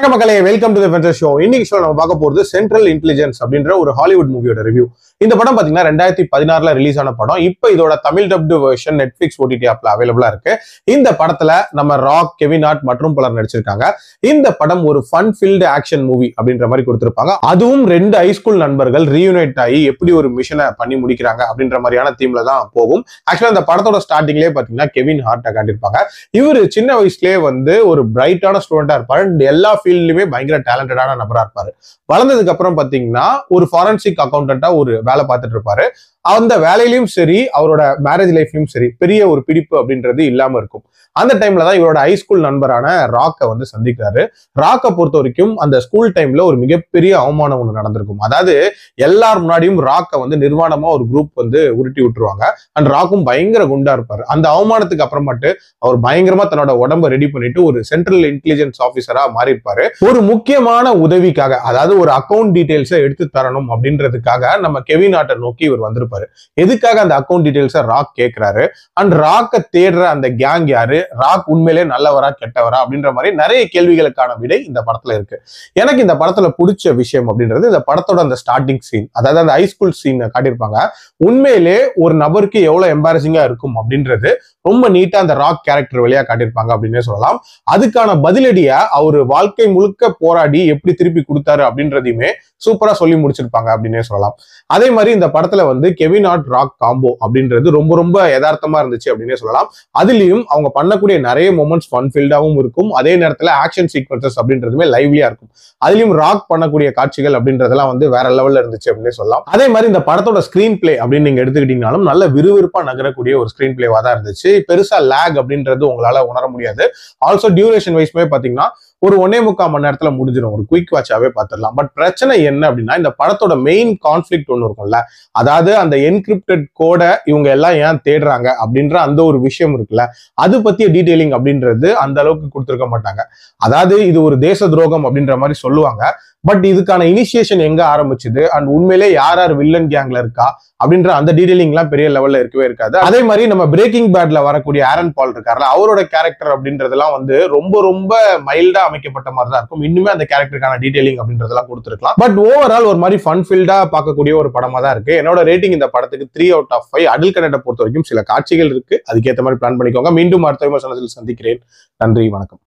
வணக்கம் மக்களே welcome to the show இன்னைக்கு ஷோ நம்ம பார்க்க போகிறது சென்ட்ரல் இன்டெலிஜென்ஸ் அப்படின்ற ஒரு ஹாலிவுட் மூவியோட ரிவ்யூ இந்த படம் பார்த்தீங்கன்னா ரெண்டாயிரத்தி பதினாறுல ரிலீஸ் ஆன படம் இப்போ இதோட Tamil dubbed version Netflix OTT ஆப்ல அவைலபிளா இருக்கு இந்த படத்துல நம்ம ராக் கெவின் ஆர்ட் மற்றும் பலர் நடிச்சிருக்காங்க இந்த படம் ஒரு ஃபன் ஃபீல்டு ஆக்ஷன் மூவி அப்படின்ற மாதிரி கொடுத்திருப்பாங்க அதுவும் ரெண்டு ஹைஸ்கூல் நண்பர்கள் ரீயூனைட் ஆகி எப்படி ஒரு மிஷனை பண்ணி முடிக்கிறாங்க அப்படின்ற மாதிரியான தீம்ல தான் போகும் ஆக்சுவலா இந்த படத்தோட ஸ்டார்டிங்லேயே பார்த்தீங்கன்னா கெவின் ஹார்ட்டை காட்டியிருப்பாங்க இவர் சின்ன வயசுலேயே வந்து ஒரு பிரைட்டான ஸ்டூடெண்டா இருப்பாரு எல்லா ஃபீல்டுலயுமே பயங்கர டேலண்டடான நபரா இருப்பாரு வளர்ந்ததுக்கு அப்புறம் பாத்தீங்கன்னா ஒரு ஃபாரன்சிக் அக்கௌண்டண்டா ஒரு வேலை பார்த்துட்டு இருப்பாரு அந்த வேலையிலயும் சரி அவரோட மேரேஜ் லைஃப்லயும் சரி பெரிய ஒரு பிடிப்பு அப்படின்றது இல்லாம இருக்கும் அந்த டைம்ல தான் இவரோட ஹைஸ்கூல் நண்பரான ராக்கை வந்து சந்திக்கிறாரு ராக்கை பொறுத்த வரைக்கும் அந்த ஸ்கூல் டைம்ல ஒரு மிகப்பெரிய அவமானம் ஒன்று நடந்திருக்கும் அதாவது எல்லார் முன்னாடியும் ராக்கை வந்து நிர்வாணமா ஒரு குரூப் வந்து உருட்டி விட்டுருவாங்க அண்ட் ராக்கும் பயங்கர குண்டா இருப்பாரு அந்த அவமானத்துக்கு அப்புறமாட்டு அவர் பயங்கரமா தன்னோட உடம்ப ரெடி பண்ணிட்டு ஒரு சென்ட்ரல் இன்டெலிஜென்ஸ் ஆஃபீஸரா மாறி இருப்பாரு சொல்லியிருப்பாரு ஒரு முக்கியமான உதவிக்காக அதாவது ஒரு அக்கௌண்ட் டீடைல்ஸை எடுத்து தரணும் அப்படின்றதுக்காக நம்ம கெவின் ஆட்டை நோக்கி இவர் வந்திருப்பாரு எதுக்காக அந்த அக்கௌண்ட் டீடைல்ஸை ராக் கேட்கிறாரு அண்ட் ராக்கை தேடுற அந்த கேங் யாரு ராக் உண்மையிலே நல்லவரா கெட்டவரா அப்படின்ற மாதிரி நிறைய கேள்விகளுக்கான விடை இந்த படத்துல இருக்கு எனக்கு இந்த படத்துல பிடிச்ச விஷயம் அப்படின்றது இந்த படத்தோட அந்த ஸ்டார்டிங் சீன் அதாவது அந்த ஹைஸ்கூல் சீன் காட்டியிருப்பாங்க உண்மையிலே ஒரு நபருக்கு எவ்வளவு எம்பாரசிங்கா இருக்கும் அப்படின்றது ரொம்ப நீட்டா அந்த ராக் கேரக்டர் வழியா காட்டியிருப்பாங்க அப்படின்னு சொல்லலாம் அதுக்கான பதிலடியா அவர் வாழ்க்கை வாழ்க்கை முழுக்க போராடி எப்படி திருப்பி கொடுத்தாரு அப்படின்றதையுமே சூப்பரா சொல்லி முடிச்சிருப்பாங்க அப்படின்னே சொல்லலாம் அதே மாதிரி இந்த படத்துல வந்து கெவின் ஆட் ராக் காம்போ அப்படின்றது ரொம்ப ரொம்ப யதார்த்தமா இருந்துச்சு அப்படின்னே சொல்லலாம் அதுலயும் அவங்க பண்ணக்கூடிய நிறைய மூமெண்ட்ஸ் ஃபன் ஃபீல்டாகவும் இருக்கும் அதே நேரத்துல ஆக்ஷன் சீக்வன்சஸ் அப்படின்றதுமே லைவ்லியா இருக்கும் அதுலயும் ராக் பண்ணக்கூடிய காட்சிகள் அப்படின்றதெல்லாம் வந்து வேற லெவல்ல இருந்துச்சு அப்படின்னே சொல்லலாம் அதே மாதிரி இந்த படத்தோட ஸ்கிரீன் பிளே அப்படின்னு நீங்க எடுத்துக்கிட்டீங்கனாலும் நல்ல விறுவிறுப்பா நகரக்கூடிய ஒரு ஸ்கிரீன் பிளேவா தான் இருந்துச்சு பெருசா லேக் அப்படின்றது உங்களால உணர முடியாது ஆல்சோ டியூரேஷன் வைஸ்மே பாத்தீங்கன்னா ஒரு ஒன்னே முக்கால் மணி நேரத்தில் முடிஞ்சிடும் ஒரு குயிக் வாட்சாவே பார்த்துடலாம் பட் பிரச்சனை என்ன அப்படின்னா இந்த படத்தோட மெயின் கான்ஃபிளிக் ஒன்று இருக்கும்ல அதாவது அந்த என்கிரிப்டட் கோடை இவங்க எல்லாம் ஏன் தேடுறாங்க அப்படின்ற அந்த ஒரு விஷயம் இருக்குல்ல அது பற்றிய டீட்டெயிலிங் அப்படின்றது அந்த அளவுக்கு கொடுத்துருக்க மாட்டாங்க அதாவது இது ஒரு தேச துரோகம் அப்படின்ற மாதிரி சொல்லுவாங்க பட் இதுக்கான இனிஷியேஷன் எங்க ஆரம்பிச்சுது அண்ட் உண்மையிலே யார் யார் வில்லன் கேங்ல இருக்கா அப்படின்ற அந்த எல்லாம் பெரிய லெவல்ல இருக்கவே இருக்காது அதே மாதிரி நம்ம பிரேக்கிங் பேட்ல வரக்கூடிய ஆரன் பால் இருக்காரு அவரோட கேரக்டர் அப்படின்றதெல்லாம் வந்து ரொம்ப ரொம்ப மைல்டா அமைக்கப்பட்ட மாதிரி தான் இருக்கும் இன்னுமே அந்த கேரக்டருக்கான டீடைலிங் அப்படின்றதெல்லாம் கொடுத்துருக்கலாம் பட் ஓவரால் ஒரு மாதிரி ஃபன் ஃபீல்டா பார்க்கக்கூடிய ஒரு படமா தான் இருக்கு என்னோட ரேட்டிங் இந்த படத்துக்கு த்ரீ அவுட் ஆஃப் ஃபைவ் அடல் கனெக்டை பொறுத்த வரைக்கும் சில காட்சிகள் இருக்கு அதுக்கேற்ற மாதிரி பிளான் பண்ணிக்கோங்க மீண்டும் அடுத்த விமர்சனத்தில் சந்திக்கிறேன் நன்றி வணக்கம்